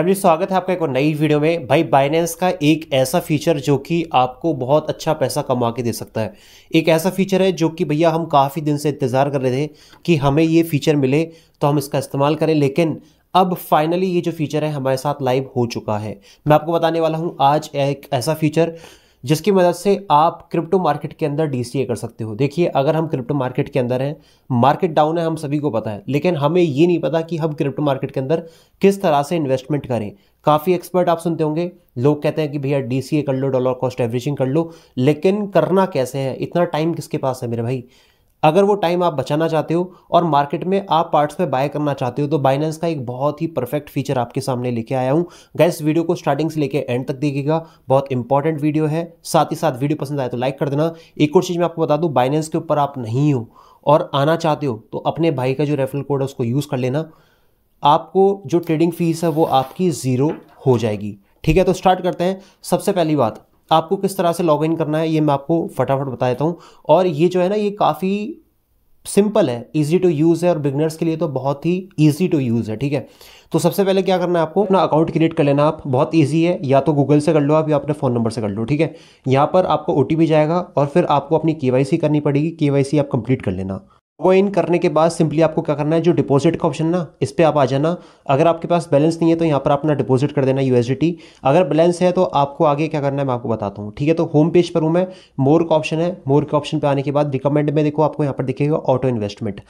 family स्वागत है आपका एक और नई वीडियो में भाई बाइनेंस का एक ऐसा फीचर जो कि आपको बहुत अच्छा पैसा कमा के दे सकता है एक ऐसा फीचर है जो कि भैया हम काफ़ी दिन से इंतज़ार कर रहे थे कि हमें ये फीचर मिले तो हम इसका इस्तेमाल करें लेकिन अब फाइनली ये जो फीचर है हमारे साथ लाइव हो चुका है मैं आपको बताने वाला हूँ आज एक ऐसा फीचर जिसकी मदद से आप क्रिप्टो मार्केट के अंदर डी कर सकते हो देखिए अगर हम क्रिप्टो मार्केट के अंदर हैं मार्केट डाउन है हम सभी को पता है लेकिन हमें ये नहीं पता कि हम क्रिप्टो मार्केट के अंदर किस तरह से इन्वेस्टमेंट करें काफ़ी एक्सपर्ट आप सुनते होंगे लोग कहते हैं कि भैया डी कर लो डॉलर कॉस्ट एवरेजिंग कर लो लेकिन करना कैसे है इतना टाइम किसके पास है मेरे भाई अगर वो टाइम आप बचाना चाहते हो और मार्केट में आप पार्ट्स में बाय करना चाहते हो तो बाइनेंस का एक बहुत ही परफेक्ट फीचर आपके सामने लेके आया हूँ गैस वीडियो को स्टार्टिंग से लेके एंड तक देखिएगा बहुत इंपॉर्टेंट वीडियो है साथ ही साथ वीडियो पसंद आए तो लाइक कर देना एक और चीज़ मैं आपको बता दूँ बाइनेंस के ऊपर आप नहीं हो और आना चाहते हो तो अपने भाई का जो रेफरल कोड है उसको यूज़ कर लेना आपको जो ट्रेडिंग फीस है वो आपकी ज़ीरो हो जाएगी ठीक है तो स्टार्ट करते हैं सबसे पहली बात आपको किस तरह से लॉग इन करना है ये मैं आपको फटाफट बता देता हूँ और ये जो है ना ये काफ़ी सिंपल है इजी टू यूज़ है और बिगनर्स के लिए तो बहुत ही इजी टू यूज़ है ठीक है तो सबसे पहले क्या करना है आपको अपना अकाउंट क्रिएट कर लेना आप बहुत ईजी है या तो गूगल से कर लो आप या अपने फ़ोन नंबर से कर लो ठीक है यहाँ पर आपको ओ जाएगा और फिर आपको अपनी के करनी पड़ेगी के आप कंप्लीट कर लेना वो इन करने के बाद सिंपली आपको क्या करना है जो डिपॉजिट का ऑप्शन ना इस पर आप आ जाना अगर आपके पास बैलेंस नहीं है तो यहाँ पर अपना डिपॉजिट कर देना यूएसडीटी अगर बैलेंस है तो आपको आगे क्या करना है मैं आपको बताता हूँ ठीक है तो होम पेज पर हूँ मैं मोर का ऑप्शन है मोर के ऑप्शन पर आने के बाद रिकमेंड में देखो आपको यहाँ पर दिखेगा ऑटो इन्वेस्टमेंट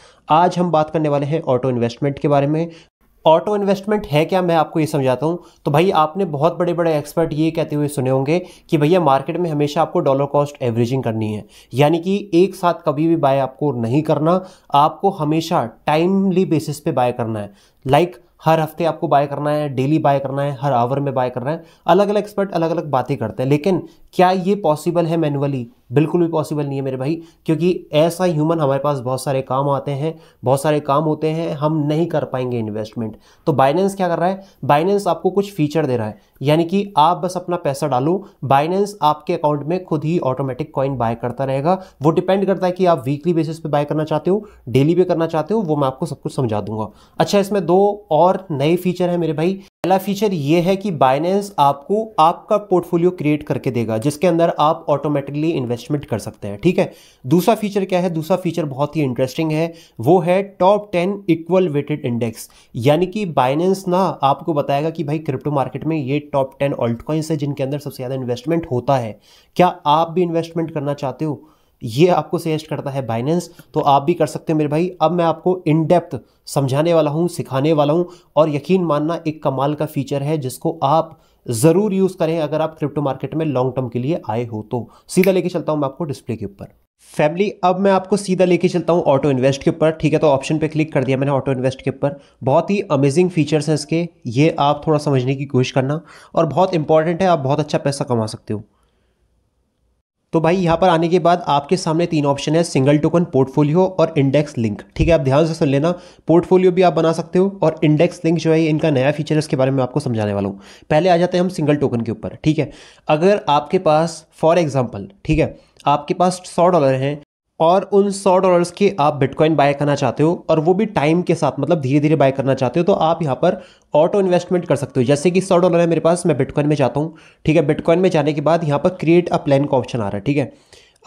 आज हम बात करने वाले हैं ऑटो इन्वेस्टमेंट के बारे में ऑटो इन्वेस्टमेंट है क्या मैं आपको ये समझाता हूँ तो भाई आपने बहुत बड़े बड़े एक्सपर्ट ये कहते हुए सुने होंगे कि भैया मार्केट में हमेशा आपको डॉलर कॉस्ट एवरेजिंग करनी है यानी कि एक साथ कभी भी बाय आपको नहीं करना आपको हमेशा टाइमली बेसिस पे बाय करना है लाइक like, हर हफ्ते आपको बाय करना है डेली बाय करना है हर आवर में बाय करना है अलग अलग एक्सपर्ट अलग अलग बातें करते हैं लेकिन क्या ये पॉसिबल है मैनुअली बिल्कुल भी पॉसिबल नहीं है मेरे भाई क्योंकि ऐसा ह्यूमन हमारे पास बहुत सारे काम आते हैं बहुत सारे काम होते हैं हम नहीं कर पाएंगे इन्वेस्टमेंट तो बाइनेंस क्या कर रहा है बाइनेंस आपको कुछ फीचर दे रहा है यानी कि आप बस अपना पैसा डालो बाइनेंस आपके अकाउंट में खुद ही ऑटोमेटिक कॉइन बाय करता रहेगा वो डिपेंड करता है कि आप वीकली बेसिस पे बाय करना चाहते हो डेली पे करना चाहते हो वो मैं आपको सब कुछ समझा दूंगा अच्छा इसमें दो और नए फीचर हैं मेरे भाई पहला फीचर ये है कि बाइनेंस आपको आपका पोर्टफोलियो क्रिएट करके देगा जिसके अंदर आप ऑटोमेटिकली इन्वेस्टमेंट कर सकते हैं ठीक है दूसरा फीचर क्या है दूसरा फीचर बहुत ही इंटरेस्टिंग है वो है top ten equal weighted index यानी कि बाइनेंस ना आपको बताएगा कि भाई क्रिप्टो मार्केट में ये टॉप टेन ऑल्ट है जिनके अंदर सबसे ज़्यादा इन्वेस्टमेंट होता है क्या आप भी इन्वेस्टमेंट करना चाहते हो ये आपको सजेस्ट करता है बाइनेंस तो आप भी कर सकते हो मेरे भाई अब मैं आपको इन डेप्थ समझाने वाला हूँ सिखाने वाला हूँ और यकीन मानना एक कमाल का फीचर है जिसको आप ज़रूर यूज़ करें अगर आप क्रिप्टो मार्केट में लॉन्ग टर्म के लिए आए हो तो सीधा लेके चलता हूँ मैं आपको डिस्प्ले के ऊपर फैमिली अब मैं आपको सीधा लेके चलता हूँ ऑटो इन्वेस्ट के ऊपर ठीक है तो ऑप्शन पे क्लिक कर दिया मैंने ऑटो इन्वेस्ट के ऊपर बहुत ही अमेजिंग फीचर्स हैं इसके ये आप थोड़ा समझने की कोशिश करना और बहुत इंपॉर्टेंट है आप बहुत अच्छा पैसा कमा सकते हो तो भाई यहाँ पर आने के बाद आपके सामने तीन ऑप्शन है सिंगल टोकन पोर्टफोलियो और इंडेक्स लिंक ठीक है आप ध्यान से सुन लेना पोर्टफोलियो भी आप बना सकते हो और इंडेक्स लिंक जो है इनका नया फीचर है इसके बारे में आपको समझाने वाला हूँ पहले आ जाते हैं हम सिंगल टोकन के ऊपर ठीक है अगर आपके पास फॉर एग्जाम्पल ठीक है आपके पास सौ डॉलर हैं और उन सौ डॉलर्स के आप बिटकॉइन बाय करना चाहते हो और वो भी टाइम के साथ मतलब धीरे धीरे बाय करना चाहते हो तो आप यहाँ पर ऑटो इन्वेस्टमेंट कर सकते हो जैसे कि सौ डॉलर है मेरे पास मैं बिटकॉइन में जाता हूँ ठीक है बिटकॉइन में जाने के बाद यहाँ पर क्रिएट अ प्लान का ऑप्शन आ रहा है ठीक है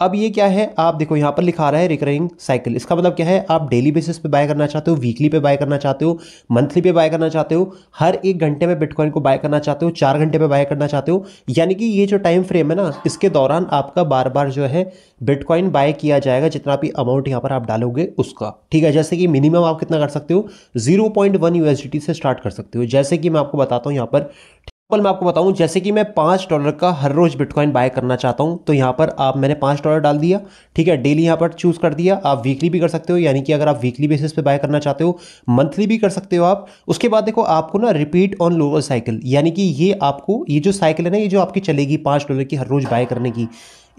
अब ये क्या है आप देखो यहाँ पर लिखा रहा है रिकरिंग साइकिल इसका मतलब क्या है आप डेली बेसिस पे बाय करना चाहते हो वीकली पे बाय करना चाहते हो मंथली पे बाय करना चाहते हो हर एक घंटे में बिटकॉइन को बाय करना चाहते हो चार घंटे पे बाय करना चाहते हो यानी कि ये जो टाइम फ्रेम है ना इसके दौरान आपका बार बार जो है बिटकॉइन बाय किया जाएगा जितना भी अमाउंट यहाँ पर आप डालोगे उसका ठीक है जैसे कि मिनिमम आप कितना कर सकते हो जीरो पॉइंट वन से स्टार्ट कर सकते हो जैसे कि मैं आपको बताता हूँ यहाँ पर मैं आपको बताऊं जैसे कि मैं पाँच डॉलर का हर रोज बिटकॉइन बाय करना चाहता हूं तो यहां पर आप मैंने पाँच डॉलर डाल दिया ठीक है डेली यहां पर चूज कर दिया आप वीकली भी कर सकते हो यानी कि अगर आप वीकली बेसिस पे बाय करना चाहते हो मंथली भी कर सकते हो आप उसके बाद देखो आपको ना रिपीट ऑन लोअर साइकिल यानी कि ये आपको ये जो साइकिल है ना ये जो आपकी चलेगी पाँच डॉलर की हर रोज बाय करने की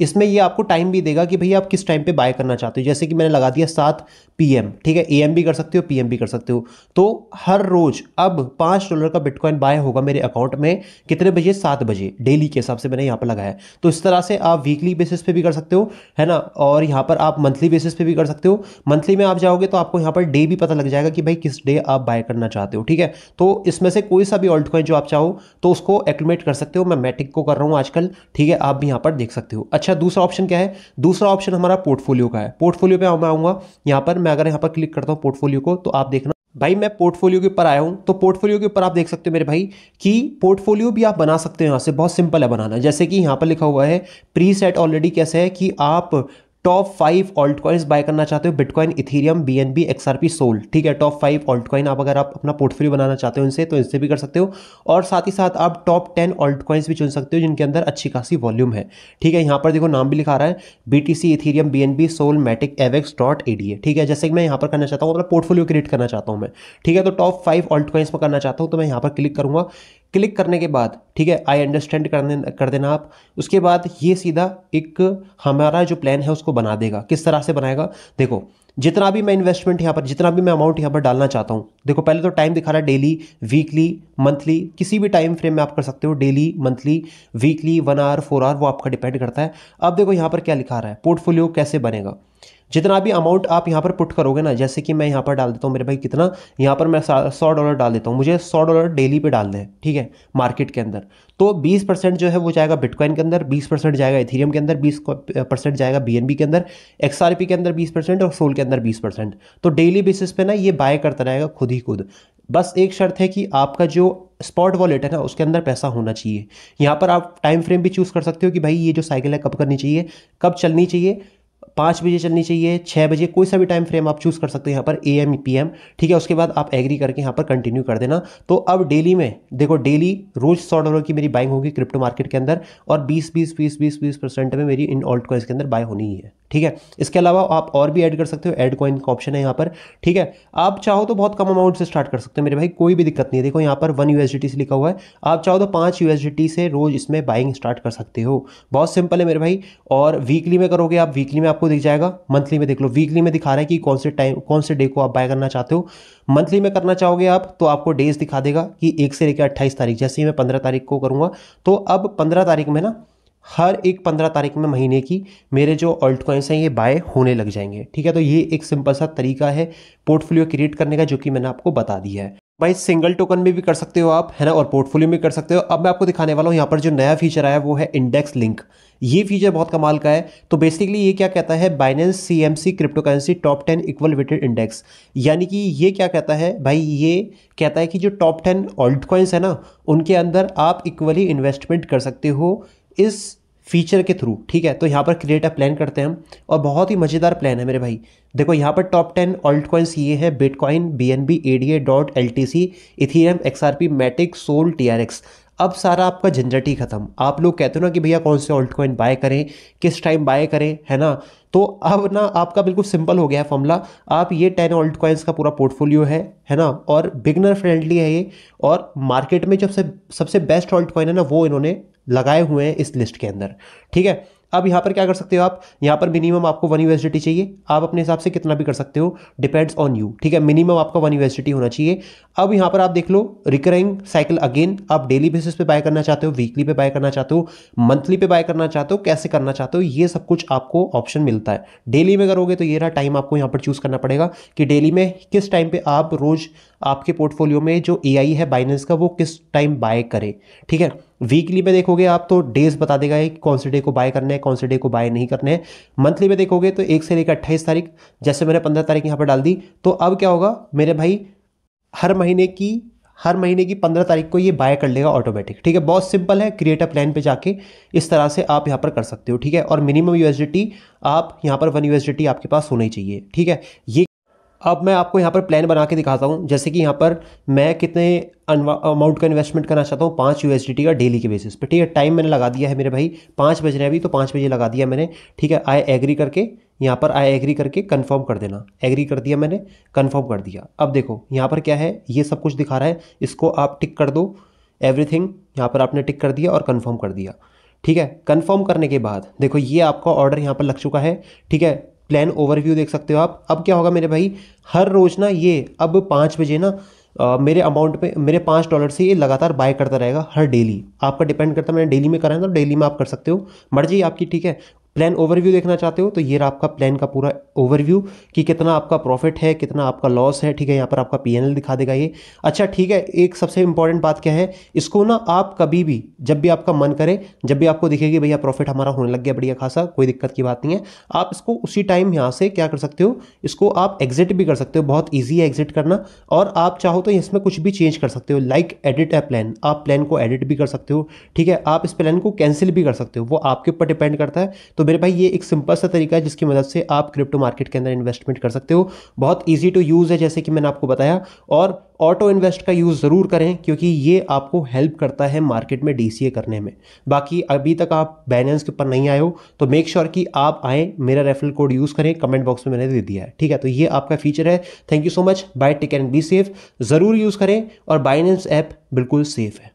इसमें ये आपको टाइम भी देगा कि भैया आप किस टाइम पे बाय करना चाहते हो जैसे कि मैंने लगा दिया सात पी ठीक है ए भी कर सकते हो पी भी कर सकते हो तो हर रोज अब पाँच डॉलर का बिटकॉइन बाय होगा मेरे अकाउंट में कितने बजे सात बजे डेली के हिसाब से मैंने यहाँ पर लगाया तो इस तरह से आप वीकली बेसिस पे भी कर सकते हो है ना और यहाँ पर आप मंथली बेसिस पे भी कर सकते हो मंथली में आप जाओगे तो आपको यहाँ पर डे भी पता लग जाएगा कि भाई किस डे आप बाय करना चाहते हो ठीक है तो इसमें से कोई सा भी ऑल्ट कॉइन जो आप चाहो तो उसको एक्टिमेट कर सकते हो मैं मैटिक को कर रहा हूँ आजकल ठीक है आप भी यहाँ पर देख सकते हो अच्छा अच्छा दूसरा ऑप्शन क्या है दूसरा ऑप्शन हमारा पोर्टफोलियो का है पोर्टफोलियो पे मैं आऊंगा यहाँ पर मैं अगर यहाँ पर क्लिक करता हूँ पोर्टफोलियो को तो आप देखना भाई मैं पोर्टफोलियो के ऊपर आया हूँ तो पोर्टफोलियो के ऊपर आप देख सकते हो मेरे भाई कि पोर्टफोलियो भी आप बना सकते हो यहाँ से बहुत सिंपल है बनाना जैसे कि यहाँ पर लिखा हुआ है प्री सेट ऑलरेडी कैसे है कि आप top five alt coins buy करना चाहते हो bitcoin ethereum B N B X R P sol ठीक है टॉप फाइव ऑल्ट कॉइन आप अगर आप अपना पोर्टफोलियो बनाना चाहते हो इनसे तो इनसे भी कर सकते हो और साथ ही साथ आप टॉप टेन ऑल्ट कॉइन्स भी चुन सकते हो जिनके अंदर अच्छी खासी वॉल्यूम है ठीक है यहाँ पर देखो नाम भी लिखा रहा है B T C ethereum B N B sol matic avax dot A D A ठीक है जैसे कि मैं यहाँ पर करना चाहता हूँ अपना पोर्टफोलियो क्रिएट करना चाहता हूँ मैं ठीक है तो टॉप फाइव ऑल्ट कॉइन्स पर करना चाहता हूँ तो मैं यहाँ पर क्लिक करूँगा क्लिक करने के बाद ठीक है आई अंडरस्टैंड कर कर देना आप उसके बाद ये सीधा एक हमारा जो प्लान है उसको बना देगा किस तरह से बनाएगा देखो जितना भी मैं इन्वेस्टमेंट यहाँ पर जितना भी मैं अमाउंट यहाँ पर डालना चाहता हूँ देखो पहले तो टाइम दिखा रहा है डेली वीकली मंथली किसी भी टाइम फ्रेम में आप कर सकते हो daily monthly weekly one hour four hour वो आपका डिपेंड करता है अब देखो यहाँ पर क्या लिखा रहा है पोर्टफोलियो कैसे बनेगा जितना भी अमाउंट आप यहाँ पर पुट करोगे ना जैसे कि मैं यहाँ पर डाल देता हूँ मेरे भाई कितना यहाँ पर मैं सौ डॉलर डाल देता हूँ मुझे सौ डॉलर डेली पे डाल है ठीक है मार्केट के अंदर तो बीस परसेंट जो है वो जाएगा बिटकॉइन के अंदर बीस परसेंट जाएगा इथीरियम के अंदर बीस परसेंट जाएगा बी के अंदर एक्स के अंदर बीस परसेंट और सोल के अंदर बीस परसेंट तो डेली बेसिस पे ना ये बाय करता रहेगा खुद ही खुद बस एक शर्त है कि आपका जो स्पॉट वॉलेट है ना उसके अंदर पैसा होना चाहिए यहाँ पर आप टाइम फ्रेम भी चूज़ कर सकते हो कि भाई ये जो साइकिल है कब करनी चाहिए कब चलनी चाहिए पाँच बजे चलनी चाहिए छः बजे कोई सा भी टाइम फ्रेम आप चूज़ कर सकते हैं यहाँ पर ए एम पी एम ठीक है उसके बाद आप एग्री करके यहाँ पर कंटिन्यू कर देना तो अब डेली में देखो डेली रोज सौ डॉलर की मेरी बाइंग होगी क्रिप्टो मार्केट के अंदर और बीस बीस बीस बीस बीस परसेंट में मेरी इन ऑल्ट कॉइन्स के अंदर बाय होनी ही है ठीक है इसके अलावा आप और भी ऐड कर सकते हो ऐड कॉइन का ऑप्शन है यहाँ पर ठीक है आप चाहो तो बहुत कम अमाउंट से स्टार्ट कर सकते हो मेरे भाई कोई भी दिक्कत नहीं है देखो यहाँ पर वन यू से लिखा हुआ है आप चाहो तो पाँच यू से रोज़ इसमें बाइंग स्टार्ट कर सकते हो बहुत सिंपल है मेरे भाई और वीकली में करोगे आप वीकली में आपको दिख जाएगा मंथली में देख लो वीकली में दिखा रहा है कि कौन से टाइम कौन से डे को आप बाय करना चाहते हो मंथली में करना चाहोगे आप तो आपको डेज दिखा देगा कि एक से लेकर अट्ठाईस तारीख जैसे ही मैं पंद्रह तारीख को करूँगा तो अब पंद्रह तारीख में ना हर एक पंद्रह तारीख में महीने की मेरे जो ऑल्ट कॉइंस हैं ये बाय होने लग जाएंगे ठीक है तो ये एक सिंपल सा तरीका है पोर्टफोलियो क्रिएट करने का जो कि मैंने आपको बता दिया है भाई सिंगल टोकन में भी कर सकते हो आप है ना और पोर्टफोलियो में कर सकते हो अब मैं आपको दिखाने वाला हूँ यहाँ पर जो नया फीचर आया वो है इंडेक्स लिंक ये फीचर बहुत कमाल का है तो बेसिकली ये क्या कहता है Binance C M C crypto currency top ten equal weighted index यानी कि ये क्या कहता है भाई ये कहता है कि जो टॉप टेन ऑल्ट कॉइन्स है ना उनके अंदर आप इक्वली इन्वेस्टमेंट कर सकते हो इस फीचर के थ्रू ठीक है तो यहाँ पर क्रिएट अ प्लान करते हैं हम और बहुत ही मज़ेदार प्लान है मेरे भाई देखो यहाँ पर टॉप टेन ऑल्ट कॉइन्स ये है bitcoin B N B A D A dot L T C ethereum X R P matic sol T R X अब सारा आपका झंझट ही खत्म आप लोग कहते हो ना कि भैया कौन से ऑल्ट कॉइन बाय करें किस टाइम बाय करें है ना तो अब ना आपका बिल्कुल सिंपल हो गया है फॉर्मला आप ये टेन ऑल्ट कॉइन्स का पूरा पोर्टफोलियो है है ना और बिगनर फ्रेंडली है ये और मार्केट में जब से सबसे बेस्ट ऑल्ट कॉइन है ना वो इन्होंने लगाए हुए हैं इस लिस्ट के अंदर ठीक है अब यहाँ पर क्या कर सकते हो आप यहाँ पर मिनिमम आपको वन यूनिवर्सिटी चाहिए आप अपने हिसाब से कितना भी कर सकते हो डिपेंड्स ऑन यू ठीक है मिनिमम आपका वन यूनिवर्सिटी होना चाहिए अब यहाँ पर आप देख लो रिकरिंग साइकिल अगेन आप डेली बेसिस पे बाय करना चाहते हो वीकली पे बाय करना चाहते हो मंथली पे बाय करना चाहते हो कैसे करना चाहते हो ये सब कुछ आपको ऑप्शन मिलता है डेली में करोगे तो ये रहा टाइम आपको यहाँ पर चूज करना पड़ेगा कि डेली में किस टाइम पर आप रोज आपके पोर्टफोलियो में जो ए है बाइनेंस का वो किस टाइम बाय करे ठीक है वीकली में देखोगे आप तो डेज बता देगा कि कौन से डे को बाय करना है कौन से डे को बाय नहीं करना है मंथली में देखोगे तो एक से लेकर अट्ठाईस तारीख जैसे मैंने पंद्रह तारीख यहाँ पर डाल दी तो अब क्या होगा मेरे भाई हर महीने की हर महीने की पंद्रह तारीख को ये बाय कर लेगा ऑटोमेटिक ठीक है बहुत सिंपल है क्रिएटर प्लान पे जाके इस तरह से आप यहाँ पर कर सकते हो ठीक है और मिनिमम यूएसडीटी आप यहाँ पर वन यूएसडीटी आपके पास होना चाहिए ठीक है ये अब मैं आपको यहाँ पर प्लान बना के दिखाता हूँ जैसे कि यहाँ पर मैं कितने अमाउंट का इन्वेस्टमेंट करना चाहता हूँ पाँच यू का डेली के बेसिस पर ठीक है टाइम मैंने लगा दिया है मेरे भाई पाँच बज रहे हैं अभी तो पाँच बजे लगा दिया मैंने ठीक है आई एग्री करके यहाँ पर आई एग्री करके कंफर्म कर देना एग्री कर दिया मैंने कंफर्म कर दिया अब देखो यहाँ पर क्या है ये सब कुछ दिखा रहा है इसको आप टिक कर दो एवरीथिंग यहाँ पर आपने टिक कर दिया और कंफर्म कर दिया ठीक है कंफर्म करने के बाद देखो ये आपका ऑर्डर यहाँ पर लग चुका है ठीक है प्लान ओवरव्यू देख सकते हो आप अब क्या होगा मेरे भाई हर रोज़ ना ये अब पाँच बजे ना आ, मेरे अमाउंट पे मेरे पाँच डॉलर से ये लगातार बाय करता रहेगा हर डेली आपका डिपेंड करता है मैंने डेली में करा है तो डेली में आप कर सकते हो मर्जी आपकी ठीक है प्लान ओवरव्यू देखना चाहते हो तो ये रहा आपका प्लान का पूरा ओवरव्यू कि कितना आपका प्रॉफिट है कितना आपका लॉस है ठीक है यहाँ पर आपका पी दिखा देगा ये अच्छा ठीक है एक सबसे इंपॉर्टेंट बात क्या है इसको ना आप कभी भी जब भी आपका मन करे जब भी आपको दिखेगी भैया प्रॉफिट हमारा होने लग गया बढ़िया खासा कोई दिक्कत की बात नहीं है आप इसको उसी टाइम यहाँ से क्या कर सकते हो इसको आप एग्जिट भी कर सकते हो बहुत ईजी है एग्जिट करना और आप चाहो तो इसमें कुछ भी चेंज कर सकते हो लाइक एडिट ए प्लान आप प्लान को एडिट भी कर सकते हो ठीक है आप इस प्लान को कैंसिल भी कर सकते हो वो आपके ऊपर डिपेंड करता है तो मेरे भाई ये एक सिंपल सा तरीका है जिसकी मदद से आप क्रिप्टो मार्केट के अंदर इन्वेस्टमेंट कर सकते हो बहुत ईजी टू यूज़ है जैसे कि मैंने आपको बताया और ऑटो इन्वेस्ट का यूज़ ज़रूर करें क्योंकि ये आपको हेल्प करता है मार्केट में डी करने में बाकी अभी तक आप बैलेंस के ऊपर नहीं आए हो तो मेक श्योर sure कि आप आएँ मेरा रेफरल कोड यूज़ करें कमेंट बॉक्स में मैंने दे दिया है ठीक है तो ये आपका फीचर है thank you so much bye take and be safe ज़रूर यूज़ करें और बाइनेंस ऐप बिल्कुल सेफ है